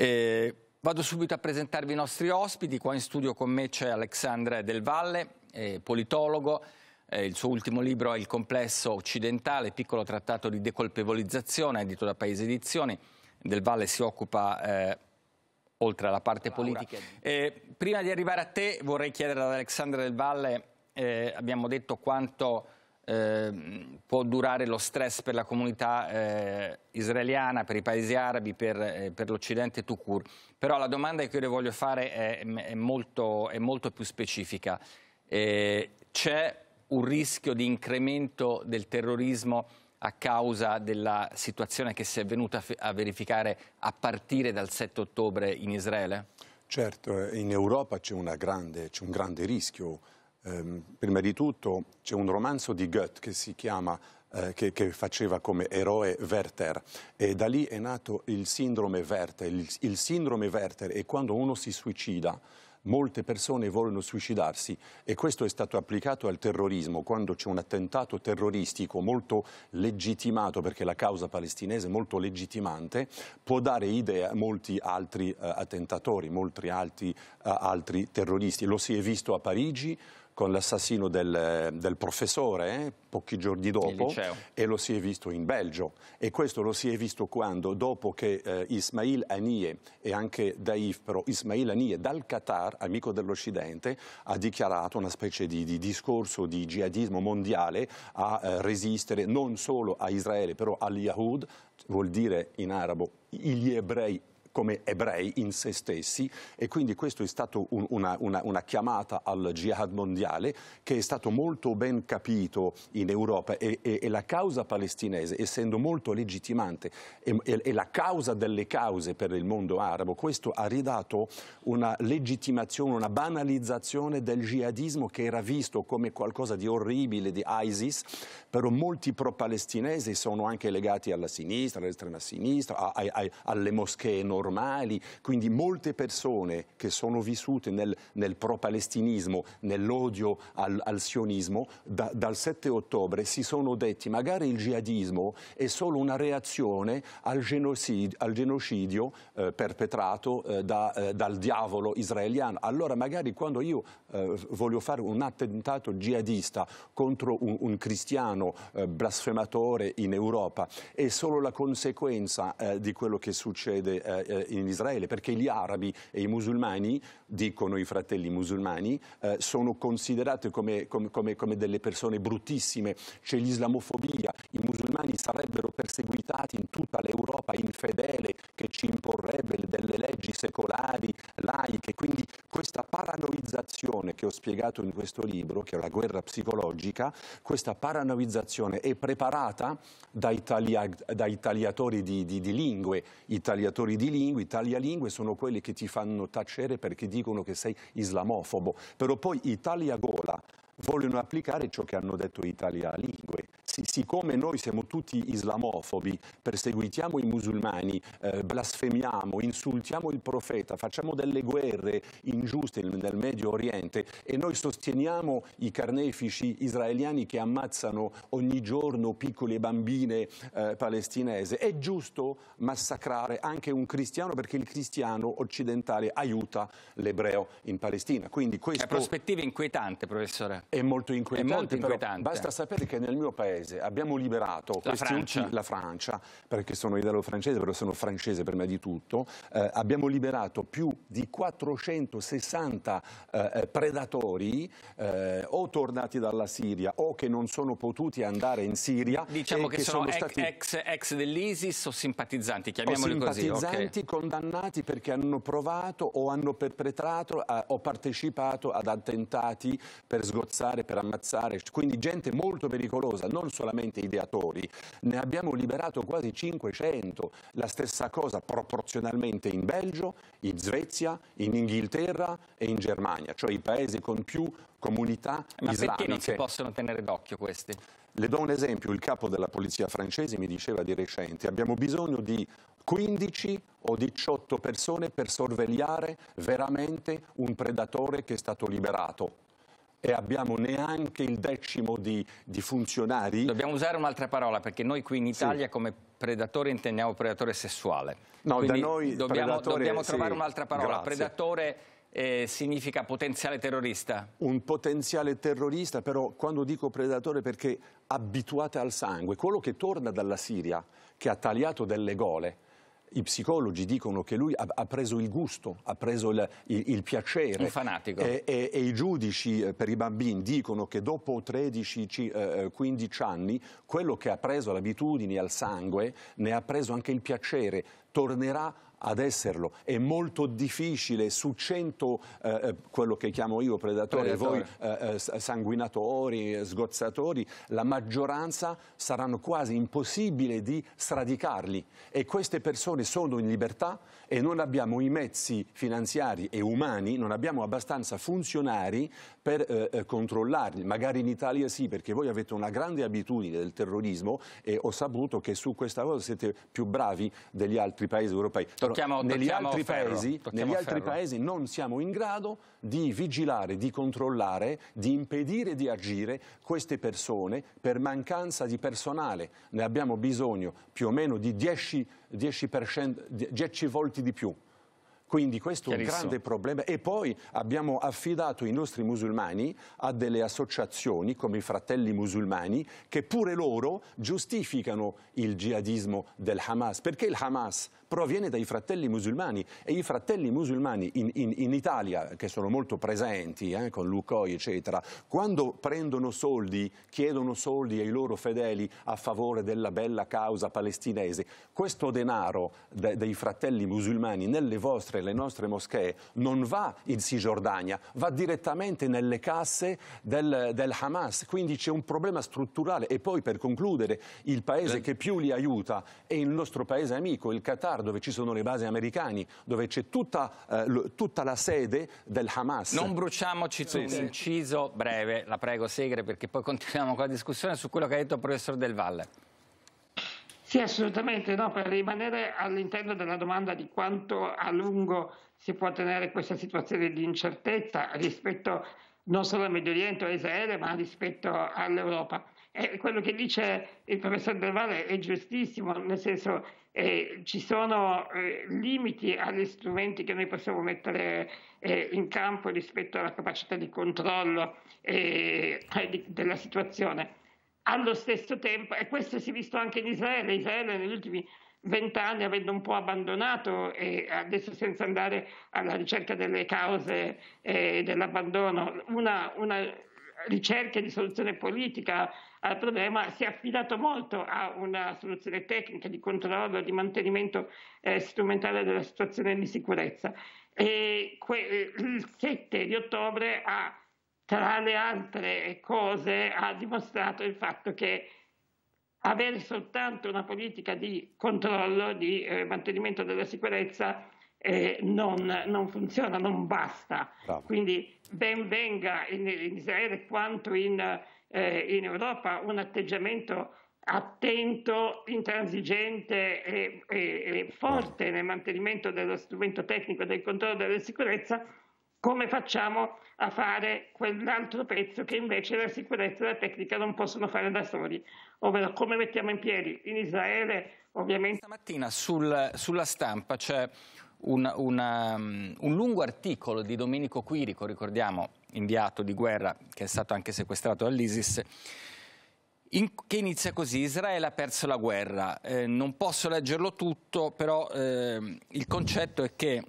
Eh, vado subito a presentarvi i nostri ospiti. Qua in studio con me c'è Alexandre Del Valle, eh, politologo. Eh, il suo ultimo libro è Il complesso occidentale, piccolo trattato di decolpevolizzazione, edito da Paese Edizioni. Del Valle si occupa eh, oltre alla parte Laura. politica. Eh, prima di arrivare a te vorrei chiedere ad Alexandre Del Valle, eh, abbiamo detto quanto Ehm, può durare lo stress per la comunità eh, israeliana, per i paesi arabi, per, eh, per l'Occidente Tukur. Però la domanda che io le voglio fare è, è, molto, è molto, più specifica. Eh, c'è un rischio di incremento del terrorismo a causa della situazione che si è venuta a verificare a partire dal 7 ottobre in Israele? Certo, eh, in Europa c'è un grande rischio eh, prima di tutto c'è un romanzo di Goethe che si chiama eh, che, che, faceva come eroe Werther e da lì è nato il sindrome Werther. Il, il sindrome Werther è quando uno si suicida molte persone vogliono suicidarsi e questo è stato applicato al terrorismo quando c'è un attentato terroristico molto legittimato perché la causa palestinese è molto legittimante può dare idea a molti altri eh, attentatori, molti altri, eh, altri terroristi. Lo si è visto a Parigi, con l'assassino del, del, professore eh, pochi giorni dopo e lo si è visto in Belgio e questo lo si è visto quando dopo che eh, Ismail Anie e anche Daif però Ismail Anie dal Qatar amico dell'Occidente ha dichiarato una specie di, di discorso di jihadismo mondiale a eh, resistere non solo a Israele però al Yahud vuol dire in arabo gli ebrei come ebrei in se stessi e quindi questo è stato un, una, una, una, chiamata al jihad mondiale che è stato molto ben capito in Europa e, e, e la causa palestinese essendo molto legittimante e, e, la causa delle cause per il mondo arabo questo ha ridato una legittimazione, una banalizzazione del jihadismo che era visto come qualcosa di orribile di ISIS però molti pro-palestinesi sono anche legati alla sinistra, all'estrema sinistra, a, a, alle moschee normali, quindi molte persone che sono vissute nel, nel pro-palestinismo, nell'odio al, al, sionismo, da, dal 7 ottobre si sono detti magari il jihadismo è solo una reazione al genocidio, al genocidio eh, perpetrato eh, da, eh, dal diavolo israeliano. Allora magari quando io eh, voglio fare un attentato jihadista contro un, un cristiano eh, blasfematore in Europa è solo la conseguenza eh, di quello che succede eh, in Israele, perché gli arabi e i musulmani, dicono i fratelli musulmani, eh, sono considerati come, come, come, come, delle persone bruttissime, c'è l'islamofobia, i musulmani sarebbero perseguitati in tutta l'Europa infedele che ci imporrebbe delle leggi secolari, laiche, quindi questa paranoizzazione che ho spiegato in questo libro, che è la guerra psicologica, questa paranoizzazione è preparata dai, taglia, dai tagliatori di, di, di lingue, i tagliatori di lingue, lingue, i taglialingue sono quelle che ti fanno tacere perché dicono che sei islamofobo, però poi Italia gola vogliono applicare ciò che hanno detto i talialingue. Siccome noi siamo tutti islamofobi, perseguitiamo i musulmani, eh, blasfemiamo, insultiamo il profeta, facciamo delle guerre ingiuste nel Medio Oriente e noi sosteniamo i carnefici israeliani che ammazzano ogni giorno piccole bambine eh, palestinese, è giusto massacrare anche un cristiano perché il cristiano occidentale aiuta l'ebreo in Palestina. Quindi questo... È prospettiva inquietante, professore. È molto inquietante. È molto inquietante. basta sapere che nel mio paese abbiamo liberato la Francia. UCI, la Francia, perché sono italo-francese, però sono francese prima di tutto, eh, abbiamo liberato più di 460 eh, predatori eh, o tornati dalla Siria o che non sono potuti andare in Siria. Diciamo che, che, sono, sono stati... ex, ex dell'ISIS o simpatizzanti, chiamiamoli o simpatizzanti così. Simpatizzanti okay. condannati perché hanno provato o hanno perpetrato eh, o partecipato ad attentati per sgozzare ammazzare per ammazzare, quindi gente molto pericolosa, non solamente ideatori, ne abbiamo liberato quasi 500, la stessa cosa proporzionalmente in Belgio, in Svezia, in Inghilterra e in Germania, cioè i paesi con più comunità Ma islamiche. Ma perché non si possono tenere d'occhio questi? Le do un esempio, il capo della polizia francese mi diceva di recente, abbiamo bisogno di 15 o 18 persone per sorvegliare veramente un predatore che è stato liberato e abbiamo neanche il decimo di, di funzionari. Dobbiamo usare un'altra parola perché noi qui in Italia sì. come predatore intendiamo predatore sessuale. No, Quindi da noi dobbiamo, dobbiamo trovare sì, un'altra parola. Grazie. Predatore eh, significa potenziale terrorista. Un potenziale terrorista, però quando dico predatore perché abituate al sangue, quello che torna dalla Siria, che ha tagliato delle gole, i psicologi dicono che lui ha, ha preso il gusto, ha preso il, il, il piacere. Un fanatico. E, e, e, i giudici eh, per i bambini dicono che dopo 13-15 eh, eh, anni quello che ha preso l'abitudine al sangue ne ha preso anche il piacere, tornerà ad esserlo. È molto difficile su 100, eh, eh, quello che chiamo io predatori, voi eh, eh sanguinatori, eh, sgozzatori, la maggioranza saranno quasi impossibile di sradicarli e queste persone sono in libertà e non abbiamo i mezzi finanziari e umani, non abbiamo abbastanza funzionari per eh, controllarli. Magari in Italia sì, perché voi avete una grande abitudine del terrorismo e ho saputo che su questa cosa siete più bravi degli altri paesi europei tocchiamo, negli, tocchiamo altri, paesi, negli altri paesi non siamo in grado di vigilare, di controllare, di impedire di agire queste persone per mancanza di personale. Ne abbiamo bisogno più o meno di 10, 10, 10 volte di più. Quindi questo è un grande problema. E poi abbiamo affidato i nostri musulmani a delle associazioni come i fratelli musulmani che pure loro giustificano il jihadismo del Hamas, perché il Hamas proviene dai fratelli musulmani e i fratelli musulmani in, in, in Italia, che sono molto presenti eh, con Lucoi, eccetera, quando prendono soldi, chiedono soldi ai loro fedeli a favore della bella causa palestinese, questo denaro de, dei fratelli musulmani nelle vostre nostre, le nostre moschee, non va in Cisgiordania, va direttamente nelle casse del, del Hamas. Quindi c'è un problema strutturale. E poi, per concludere, il paese eh. che più li aiuta è il nostro paese amico, il Qatar, dove ci sono le basi americane, dove c'è tutta, eh, tutta, la sede del Hamas. Non bruciamoci sì, un sì. inciso breve, la prego Segre, perché poi continuiamo con la discussione su quello che ha detto il professor Del Valle. Sì, assolutamente no, per rimanere all'interno della domanda di quanto a lungo si può tenere questa situazione di incertezza rispetto non solo al Medio Oriente o a Israele, ma rispetto all'Europa. E quello che dice il professor Del Valle è giustissimo, nel senso eh, ci sono eh, limiti agli strumenti che noi possiamo mettere eh, in campo rispetto alla capacità di controllo eh, della situazione allo stesso tempo, e questo si è visto anche in Israele, Israele negli ultimi vent'anni avendo un po' abbandonato e adesso senza andare alla ricerca delle cause eh, dell'abbandono, una, una, ricerca di soluzione politica al problema si è affidato molto a una soluzione tecnica di controllo, di mantenimento eh, strumentale della situazione di sicurezza. E que- il 7 di ottobre ha tra le altre cose, ha dimostrato il fatto che avere soltanto una politica di controllo, di eh, mantenimento della sicurezza, eh, non, non, funziona, non basta. Bravo. Quindi ben venga in, in Israele quanto in, eh, in, Europa un atteggiamento attento, intransigente e, e, e forte Bravo. nel mantenimento dello strumento tecnico del controllo della sicurezza come facciamo a fare quell'altro pezzo che invece la sicurezza e la tecnica non possono fare da soli, ovvero come mettiamo in piedi in Israele ovviamente. Stamattina sul, sulla stampa c'è un, um, un lungo articolo di Domenico Quirico, ricordiamo, inviato di guerra che è stato anche sequestrato dall'ISIS, in, che inizia così, Israele ha perso la guerra, eh, non posso leggerlo tutto, però eh, il concetto è che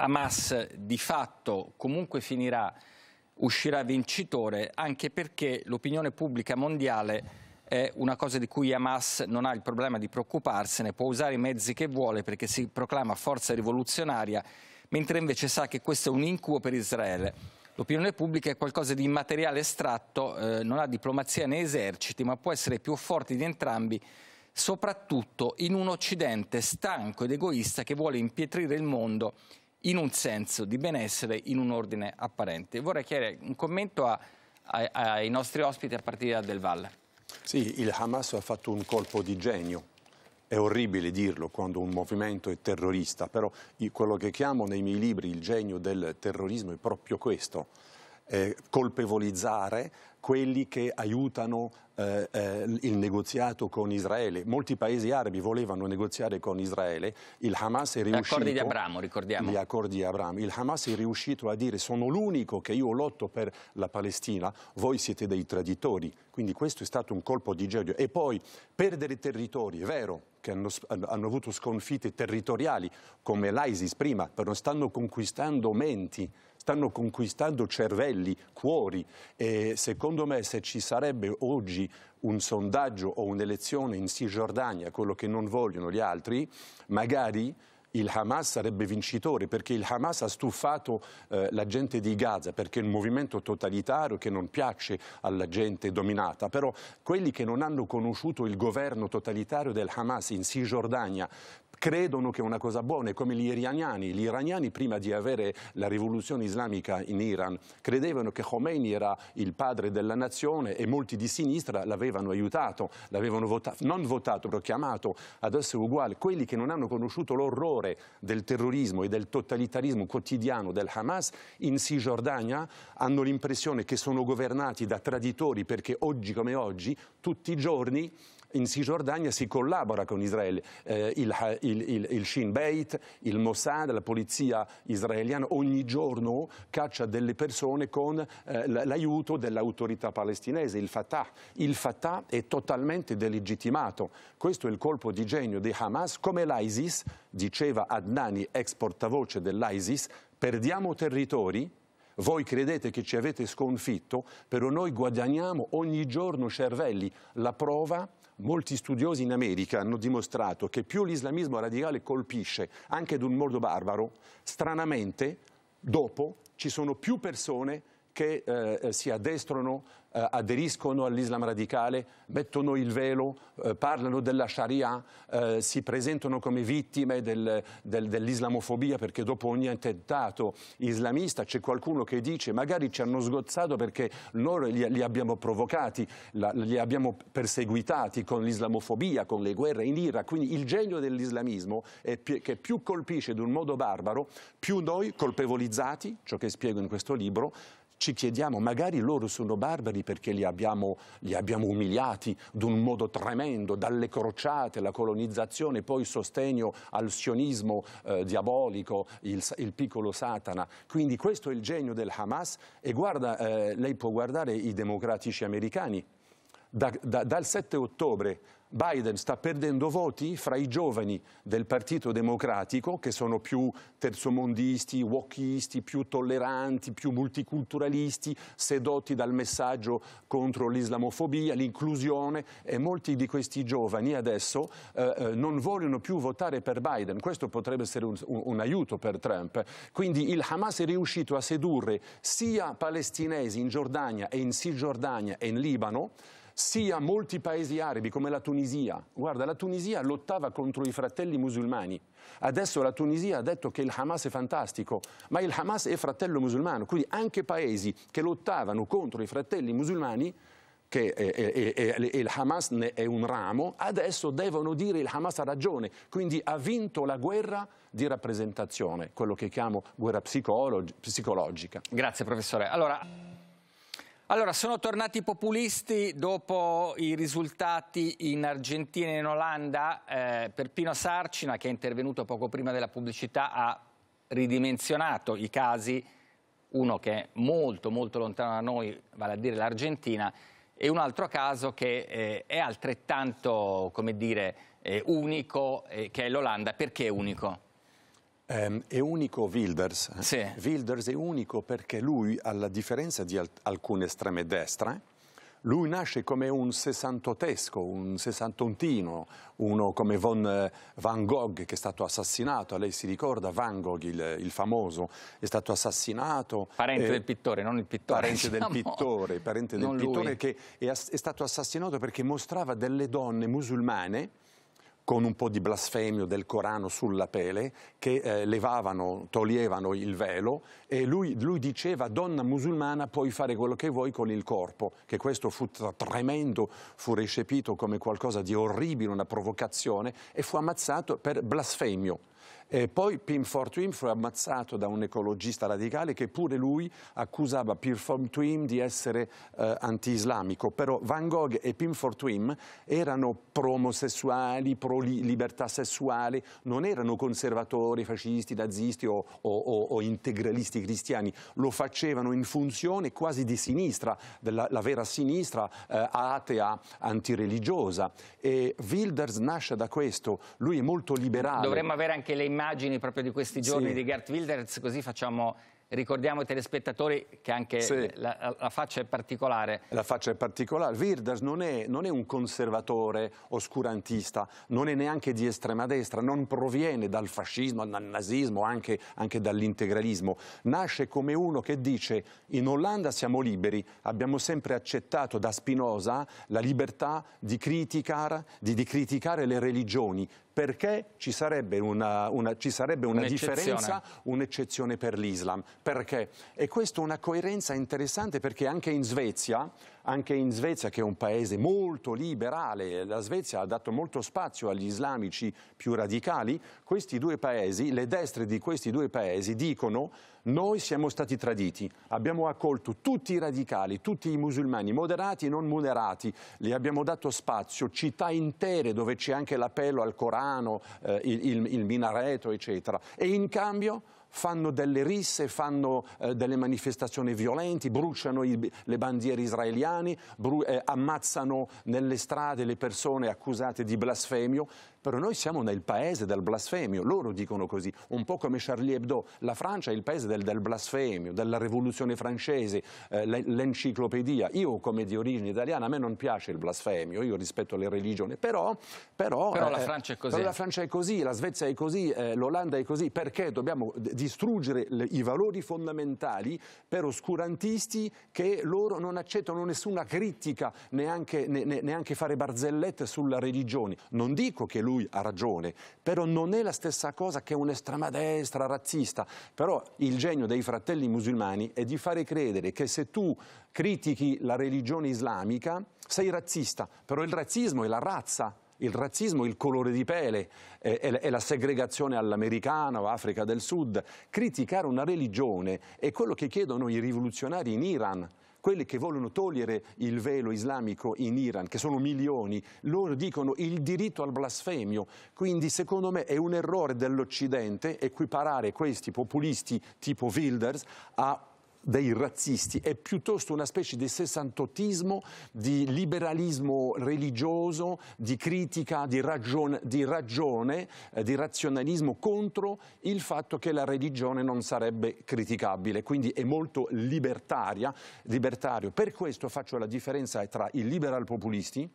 Hamas di fatto comunque finirà, uscirà vincitore, anche perché l'opinione pubblica mondiale è una cosa di cui Hamas non ha il problema di preoccuparsene, può usare i mezzi che vuole perché si proclama forza rivoluzionaria, mentre invece sa che questo è un incubo per Israele. L'opinione pubblica è qualcosa di immateriale estratto, eh, non ha diplomazia né eserciti, ma può essere più forte di entrambi, soprattutto in un Occidente stanco ed egoista che vuole impietrire il mondo in un senso di benessere in un ordine apparente. Vorrei chiedere un commento a, a, ai nostri ospiti a partire da Del Valle. Sì, il Hamas ha fatto un colpo di genio. È orribile dirlo quando un movimento è terrorista, però quello che chiamo nei miei libri il genio del terrorismo è proprio questo, colpevolizzare quelli che aiutano eh, eh, il negoziato con Israele. Molti paesi arabi volevano negoziare con Israele, il Hamas è riuscito... Gli accordi di Abramo, ricordiamo. Gli accordi di Abramo. Il Hamas è riuscito a dire sono l'unico che io lotto per la Palestina, voi siete dei traditori. Quindi questo è stato un colpo di genio. E poi perdere territori, è vero, che hanno, hanno, avuto sconfitte territoriali come l'ISIS prima, però stanno conquistando menti stanno conquistando cervelli, cuori e secondo me se ci sarebbe oggi un sondaggio o un'elezione in Cisgiordania, quello che non vogliono gli altri, magari il Hamas sarebbe vincitore perché il Hamas ha stufato eh, la gente di Gaza perché è un movimento totalitario che non piace alla gente dominata però quelli che non hanno conosciuto il governo totalitario del Hamas in Cisgiordania credono che è una cosa buona, come gli iraniani. Gli iraniani prima di avere la rivoluzione islamica in Iran credevano che Khomeini era il padre della nazione e molti di sinistra l'avevano aiutato, l'avevano votato, non votato, però chiamato. Adesso è uguale. Quelli che non hanno conosciuto l'orrore del terrorismo e del totalitarismo quotidiano del Hamas in Cisgiordania hanno l'impressione che sono governati da traditori perché oggi come oggi, tutti i giorni, in Cisgiordania si collabora con Israele, eh, il, il, il, il, Shin Beit, il Mossad, la polizia israeliana ogni giorno caccia delle persone con eh, l'aiuto dell'autorità palestinese, il Fatah. Il Fatah è totalmente delegittimato. Questo è il colpo di genio di Hamas, come l'ISIS, diceva Adnani, ex portavoce dell'ISIS, perdiamo territori, voi credete che ci avete sconfitto, però noi guadagniamo ogni giorno cervelli. La prova molti studiosi in America hanno dimostrato che più l'islamismo radicale colpisce anche ad un modo barbaro, stranamente dopo ci sono più persone che eh, si addestrano, eh, aderiscono all'Islam radicale, mettono il velo, eh, parlano della Sharia, eh, si presentano come vittime del, del, dell'islamofobia perché dopo ogni attentato islamista c'è qualcuno che dice magari ci hanno sgozzato perché noi li, li abbiamo provocati, la, li abbiamo perseguitati con l'islamofobia, con le guerre in Iraq. Quindi il genio dell'islamismo pi che più colpisce in un modo barbaro, più noi colpevolizzati, ciò che spiego in questo libro, ci chiediamo, magari loro sono barbari perché li abbiamo, li abbiamo umiliati d'un modo tremendo, dalle crociate, la colonizzazione, poi il sostegno al sionismo eh, diabolico, il, il, piccolo Satana. Quindi questo è il genio del Hamas e guarda, eh, lei può guardare i democratici americani. Da, da, dal 7 ottobre Biden sta perdendo voti fra i giovani del Partito Democratico, che sono più terzomondisti, wokisti, più tolleranti, più multiculturalisti, sedotti dal messaggio contro l'islamofobia, l'inclusione e molti di questi giovani adesso eh, eh, non vogliono più votare per Biden. Questo potrebbe essere un, un, un aiuto per Trump. Quindi il Hamas è riuscito a sedurre sia palestinesi in Giordania e in Cisgiordania e in Libano, sia molti paesi arabi come la Tunisia. Guarda, la Tunisia lottava contro i fratelli musulmani. Adesso la Tunisia ha detto che il Hamas è fantastico, ma il Hamas è fratello musulmano. Quindi anche paesi che lottavano contro i fratelli musulmani che è, è, è, il Hamas è un ramo, adesso devono dire il Hamas ha ragione, quindi ha vinto la guerra di rappresentazione, quello che chiamo guerra psicologica. Grazie professore. Allora... Allora, sono tornati i populisti dopo i risultati in Argentina e in Olanda. Eh, Perpino Sarcina, che è intervenuto poco prima della pubblicità, ha ridimensionato i casi, uno che è molto molto lontano da noi, vale a dire l'Argentina, e un altro caso che eh, è altrettanto, come dire, eh, unico, eh, che è l'Olanda. Perché è unico? Ehm, è unico Wilders. Eh? Sì. Wilders è unico perché lui, alla differenza di alcune estreme destre, lui nasce come un sessantotesco, un sessantontino, uno come Von eh, Van Gogh che è stato assassinato, lei si ricorda Van Gogh, il, il famoso, è stato assassinato. Parente eh, del pittore, non il pittore. Parente del diciamo. pittore, parente del pittore che è, è stato assassinato perché mostrava delle donne musulmane con un po' di blasfemio del Corano sulla pele, che eh, levavano, toglievano il velo e lui, lui, diceva donna musulmana puoi fare quello che vuoi con il corpo, che questo fu tremendo, fu recepito come qualcosa di orribile, una provocazione e fu ammazzato per blasfemio. E poi Pim Wim fu ammazzato da un ecologista radicale che pure lui accusava Pim Wim di essere eh, anti-islamico, però Van Gogh e Pim Wim erano pro-omosessuali, pro-libertà sessuale, non erano conservatori, fascisti, nazisti o, o, o, o, integralisti cristiani, lo facevano in funzione quasi di sinistra, della vera sinistra eh, atea, antireligiosa. E Wilders nasce da questo, lui è molto liberale. Dovremmo avere anche le immagini immagini proprio di questi giorni sì. di Gert Wilders, così facciamo ricordiamo ai telespettatori che anche sì. la, la, faccia è particolare. La faccia è particolare. Wilders non è, non è, un conservatore oscurantista, non è neanche di estrema destra, non proviene dal fascismo, dal nazismo, anche, anche dall'integralismo. Nasce come uno che dice in Olanda siamo liberi, abbiamo sempre accettato da Spinoza la libertà di, criticar, di, di criticare le religioni, perché ci sarebbe una, una, ci sarebbe una differenza, un'eccezione per l'Islam. Perché? E questa è una coerenza interessante perché anche in Svezia, anche in Svezia che è un paese molto liberale, la Svezia ha dato molto spazio agli islamici più radicali, questi due paesi, le destre di questi due paesi dicono noi siamo stati traditi, abbiamo accolto tutti i radicali, tutti i musulmani, moderati e non moderati, gli abbiamo dato spazio, città intere dove c'è anche l'appello al Corano, eh, il, il minareto, eccetera. E in cambio fanno delle risse, fanno eh, delle manifestazioni violenti, bruciano i, le bandiere israeliane, eh, ammazzano nelle strade le persone accusate di blasfemio. Però noi siamo nel paese del blasfemio, loro dicono così, un po' come Charlie Hebdo. La Francia è il paese del, del blasfemio, della rivoluzione francese, eh, l'enciclopedia. Io, come di origine italiana, a me non piace il blasfemio, io rispetto le religioni, però... Però, però, eh, la però, la Francia è così. la Svezia è così, eh, l'Olanda è così. Perché dobbiamo distruggere le, i valori fondamentali per oscurantisti che loro non accettano nessuna critica, neanche, ne, neanche fare barzellette sulla religione. Non dico che lui ha ragione, però non è la stessa cosa che un'estrema destra razzista, però il genio dei fratelli musulmani è di fare credere che se tu critichi la religione islamica sei razzista, però il razzismo è la razza il razzismo, il colore di pele è la segregazione all'americana o Africa del Sud. Criticare una religione è quello che chiedono i rivoluzionari in Iran quelli che vogliono togliere il velo islamico in Iran, che sono milioni, loro dicono il diritto al blasfemio. Quindi secondo me è un errore dell'Occidente equiparare questi populisti tipo Wilders a dei razzisti, è piuttosto una specie di sessantotismo, di liberalismo religioso, di critica, di, ragione, di, ragione, eh, di razionalismo contro il fatto che la religione non sarebbe criticabile, quindi è molto libertaria, libertario. Per questo faccio la differenza tra i liberal populisti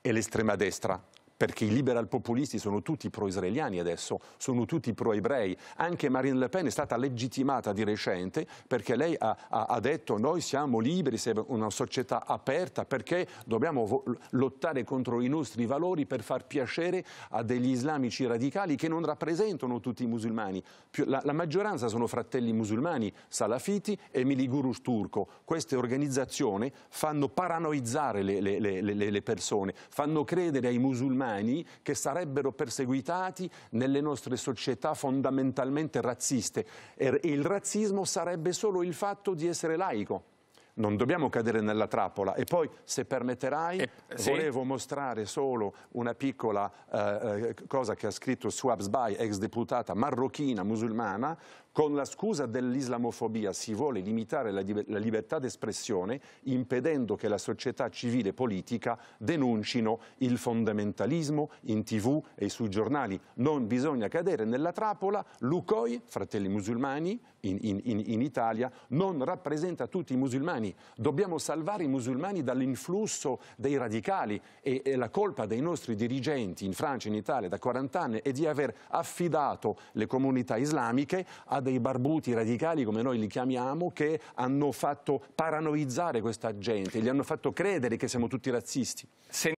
e l'estrema destra perché i liberal populisti sono tutti pro-israeliani adesso, sono tutti pro-ebrei. Anche Marine Le Pen è stata legittimata di recente perché lei ha, ha, ha detto noi siamo liberi, siamo una società aperta, perché dobbiamo lottare contro i nostri valori per far piacere a degli islamici radicali che non rappresentano tutti i musulmani. La, la maggioranza sono fratelli musulmani, salafiti e miligurus turco. Queste organizzazioni fanno paranoizzare le, le, le, le persone, fanno credere ai musulmani umani che sarebbero perseguitati nelle nostre società fondamentalmente razziste e il razzismo sarebbe solo il fatto di essere laico non dobbiamo cadere nella trappola. E poi, se permetterai, eh, sì. volevo mostrare solo una piccola eh, eh cosa che ha scritto Swabsbai, ex deputata marocchina musulmana, con la scusa dell'islamofobia si vuole limitare la, la libertà d'espressione impedendo che la società civile e politica denuncino il fondamentalismo in tv e sui giornali. Non bisogna cadere nella trappola. Lucoi, fratelli musulmani, in, in, in Italia, non rappresenta tutti i musulmani. Dobbiamo salvare i musulmani dall'influsso dei radicali e, e la colpa dei nostri dirigenti in Francia e in Italia da 40 anni è di aver affidato le comunità islamiche ad dei barbuti radicali, come noi li chiamiamo, che hanno fatto paranoizzare questa gente, gli hanno fatto credere che siamo tutti razzisti.